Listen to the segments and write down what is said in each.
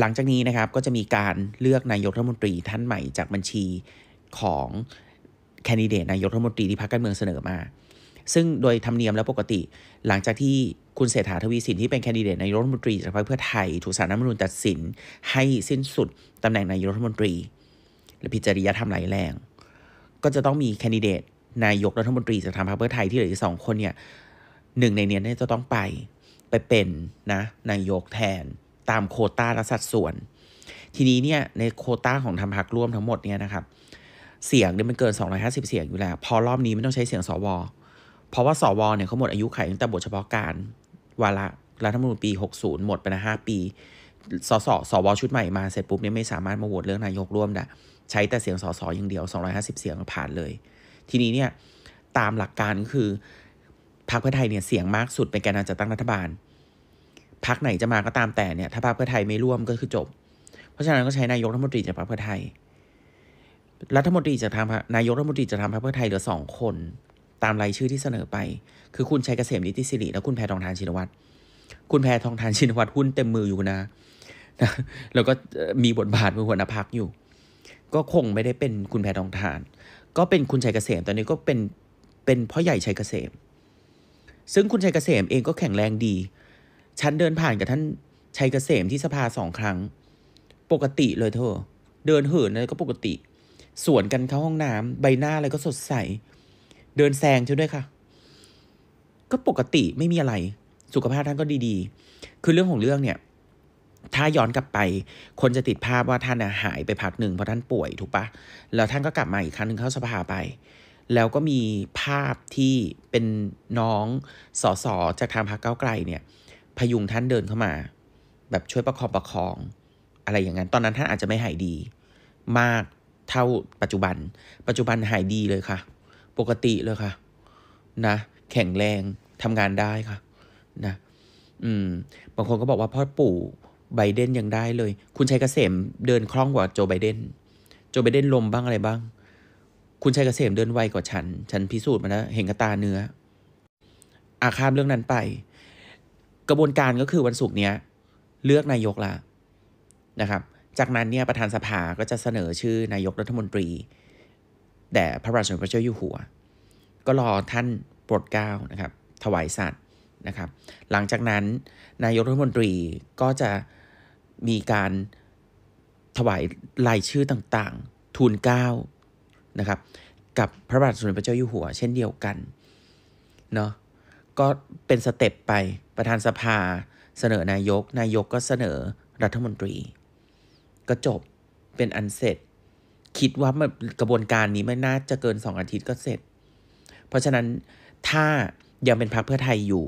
หลังจากนี้นะครับ ก็จะมีการเลือกนายกรัฐมนตรี ท่านใหม่จากบัญชีของแคนดิเดตนายกรัฐมนตรีที่พรรคการเมืองเสนอมา ซึ่งโดยธรรมเนียมและปกติ หลังจากที่คุณเศรษฐาทวีสินที่เป็นแคนดิเดตนายกรัฐมนตรีจากพรรคเพื่อไทย ถูกสารรัฐมนุนตัดสินให้สิ้นสุดตำแหน่งนายกรัฐมนตรี และพิจารยธรรมาหลแรง ก็จะต้องมีแคนดิเดตนายกรัฐมนตรีจากทางพรรคเพื่อไทยที่เหลืออีกสองคนเนี่ยหนึ่งในเนี้ยจะต้องไปไปเป็นนะนายกแทนตามโคต้าและสัดส่วน ทีนี้เนี่ยในโคต้าของทำพักร่วมทั้งหมดเนี่ยนะครับเสียงเนี่ยมันเกิน 250 เสียงอยู่แล้ว พอรอบนี้ไม่ต้องใช้เสียงสวเพราะว่าสวเนี่ยเขาหมดอายุขัยตั้งแต่บทเฉพาะการ วาระรัฐธรรมนูญปี 60 หมดไปนะ5 ปีสสสวชุดใหม่มาเสร็จปุ๊บเนี่ยไม่สามารถมาโหวตเรื่องนายกร่วมได้ใช้แต่เสียงสสอย่างเดียว 250 เสียงผ่านเลย ทีนี้เนี่ยตามหลักการก็คือพรรคเพื่อไทยเนี่ยเสียงมากสุดเป็นแกนนำจัดตั้งรัฐบาลพักไหนจะมาก็ตามแต่เนี่ยถ้าพักเพื่อไทยไม่ร่วมก็คือจบ เพราะฉะนั้นก็ใช้นายกรัฐมนตรีจากพรรคเพื่อไทย รัฐมนตรีจากทางนายกรัฐมนตรีจากทางพรรคเพื่อไทยเหลือสองคน ตามรายชื่อที่เสนอไป คือคุณชัยเกษมนิติสิริและคุณแพทองทานชินวัตรคุณแพทองทานชินวัตรหุ้นเต็มมืออยู่นะนะแล้วก็มีบทบาทเป็นหัวหน้าพักอยู่ ก็คงไม่ได้เป็นคุณแพทองทานก็เป็นคุณชัยเกษมตอนนี้ก็เป็นเป็นพ่อใหญ่ชัยเกษมซึ่งคุณชัยเกษมเองก็แข็งแรงดีฉันเดินผ่านกับท่านชัยเกษมที่สภาสองครั้ง ปกติเลยเธอ เดินเหินอะไรก็ปกติสวนกันเข้าห้องน้ำใบหน้าอะไรก็สดใส เดินแซงเธอด้วยค่ะ ก็ปกติไม่มีอะไร สุขภาพท่านก็ดีๆ คือเรื่องของเรื่องเนี่ย ถ้าย้อนกลับไป คนจะติดภาพว่าท่านหายไปพักหนึ่งเพราะท่านป่วยถูกปะแล้วท่านก็กลับมาอีกครั้งหนึ่งเข้าสภาไป แล้วก็มีภาพที่เป็นน้องสอสอจากทางพรรคเก้าไกลเนี่ยพยุงท่านเดินเข้ามา แบบช่วยประคองประคอง อะไรอย่างนั้น ตอนนั้นท่านอาจจะไม่หายดี มากเท่าปัจจุบัน ปัจจุบันหายดีเลยค่ะ ปกติเลยค่ะ นะแข็งแรงทำงานได้ค่ะ นะ อืมบางคนก็บอกว่าพ่อปู่ไบเดนยังได้เลย คุณชัยเกษมเดินคล่องกว่าโจไบเดนโจไบเดนลมบ้างอะไรบ้าง คุณชัยเกษมเดินไวกว่าฉัน ฉันพิสูจน์มาแล้วเห็นกระตาเนื้อ อาคามเรื่องนั้นไปกระบวนการก็คือวันศุกร์นี้เลือกนายกละนะครับ จากนั้นเนี่ยประธานสภาก็จะเสนอชื่อนายกรัฐมนตรีแด่พระบาทสมเด็จพระเจ้าอยู่หัว ก็รอท่านโปรดเกล้านะครับถวายสัตว์นะครับ หลังจากนั้นนายกรัฐมนตรีก็จะมีการถวายรายชื่อต่างๆ ทูลเกล้านะครับกับพระบาทสมเด็จพระเจ้าอยู่หัว เช่นเดียวกันเนาะก็เป็นสเต็ปไปประธานสภาเสนอนายก นายกก็เสนอรัฐมนตรีก็จบเป็นอันเสร็จ คิดว่ามันกระบวนการนี้ไม่น่าจะเกินสองอาทิตย์ก็เสร็จ เพราะฉะนั้นถ้ายังเป็นพรรคเพื่อไทยอยู่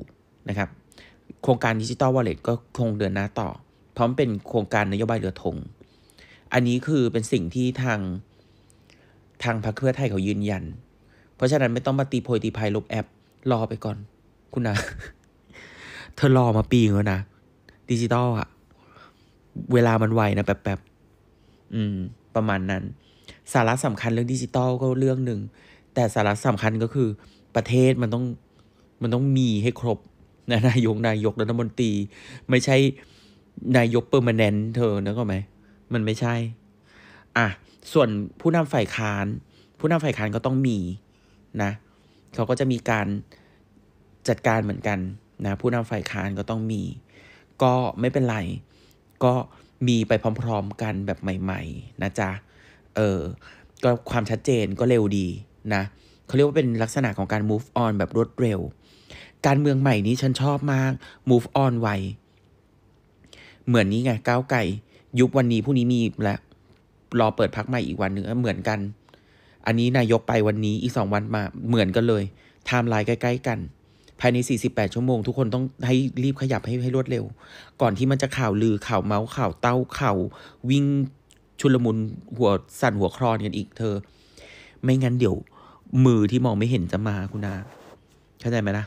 นะครับ โครงการดิจิตอลวอลเล็ตก็คงเดินหน้าต่อ พร้อมเป็นโครงการนโยบายเรือธงอันนี้คือเป็นสิ่งที่ทางทางพรรคเพื่อไทยเขายืนยัน เพราะฉะนั้นไม่ต้องมาตีโพยตีพายลบแอป รอไปก่อนคุณนะเธอรอมาปีงแล้วนะดิจิตอลอะเวลามันไวนะแบบแบบอืม ประมาณนั้น สาระสำคัญเรื่องดิจิตอลก็เรื่องหนึ่ง แต่สาระสำคัญก็คือ ประเทศมันต้องมันต้องมีให้ครบนะนายกนายกรัฐมนตรี ไม่ใช่นายกเปอร์มานแนนเธอนะก็ไหมมันไม่ใช่ อ่ะส่วนผู้นำฝ่ายค้าน ผู้นำฝ่ายค้านก็ต้องมีนะเขาก็จะมีการจัดการเหมือนกันนะผู้นำฝ่ายค้านก็ต้องมี ก็ไม่เป็นไร ก็มีไปพร้อมๆกันแบบใหม่ๆนะจ๊ะเออ ก็ความชัดเจนก็เร็วดีนะเขาเรียกว่าเป็นลักษณะของการ move on แบบรวดเร็ว การเมืองใหม่นี้ฉันชอบมาก move on ไว เหมือนนี้ไงก้าวไก่ ยุบวันนี้ผู้นี้มีแล้วรอเปิดพักใหม่อีกวันหนึ่งเหมือนกัน อันนี้นายกไปวันนี้อีกสองวันมาเหมือนกันเลยไทม์ไลน์ใกล้ ๆ กันภายใน 48ชั่วโมงทุกคนต้องให้รีบขยับให้ให้รวดเร็ว ก่อนที่มันจะข่าวลือข่าวเมาส์ข่าวเต้าข่าววิ่งชุลมุนหัวสั่นหัวคลอนกันอีกเธอ ไม่งั้นเดี๋ยว มือที่มองไม่เห็นจะมาคุณอาเข้าใจไหมนะ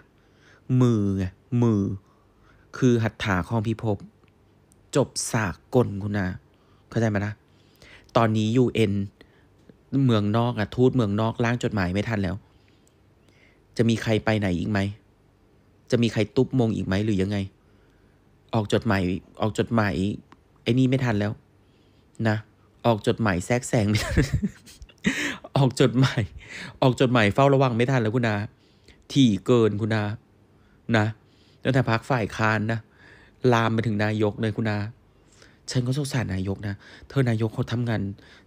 มือไงมือคือหัตถาของพิภพจบสากกลคุณอาเข้าใจไหมนะตอนนี้ยูเอ็นเมืองนอกอะทูตเมืองนอกล้างจดหมายไม่ทันแล้ว จะมีใครไปไหนอีกไหมจะมีใครตุ๊บมงอีกไหมหรือยังไง ออกจดหมายออกจดหมายไอ้นี่ไม่ทันแล้ว นะ ออกจดหมายแทรกแซงไม่ทันออกจดหมาย ออกจดหมายเฝ้าระวังไม่ทันแล้วคุณนาถี่เกินคุณนานะตั้งแต่พักฝ่ายค้านนะลามไปถึงนายกเลยคุณนาฉันก็สงสารนายกนะเธอนายกเขาทำงาน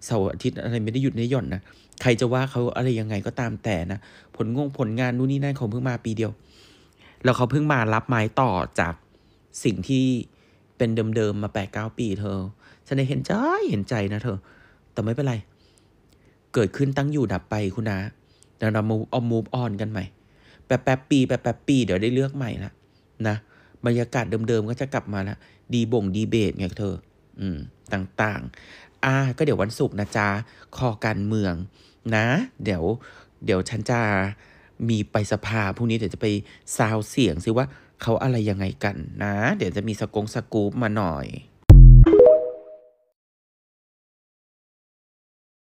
เสาร์อาทิตย์อะไรไม่ได้หยุดไม่หย่อนนะใครจะว่าเขาอะไรยังไงก็ตามแต่นะผลงงผลงานนู่นนี่นั่นเขาเพิ่งมาปีเดียวแล้วเขาเพิ่งมารับไม้ต่อจากสิ่งที่เป็นเดิมๆมาแปดเก้าปีเธอ ฉันเห็นใจเห็นใจนะเธอ แต่ไม่เป็นไร เกิดขึ้นตั้งอยู่ดับไปคุณนะเดี๋ยวเรามูเอามูฟออนกันใหม่ แปดบแปดปีแปดบแปดปีเดี๋ยวได้เลือกใหม่ละนะบรรยากาศเดิมๆก็จะกลับมาละดีบ่งดีเบตไงเธอ อืม ต่างๆ อ่า ก็เดี๋ยววันศุกร์นะจ๊ะคอการเมือง นะ เดี๋ยว เดี๋ยวฉันจะมีไปสภาพรุ่งนี้เดี๋ยว จะไปซาวเสียงซิว่าเขาอะไร ยัง ไงกันนะ เดี๋ยวจะมีสกงสกูปมาหน่อย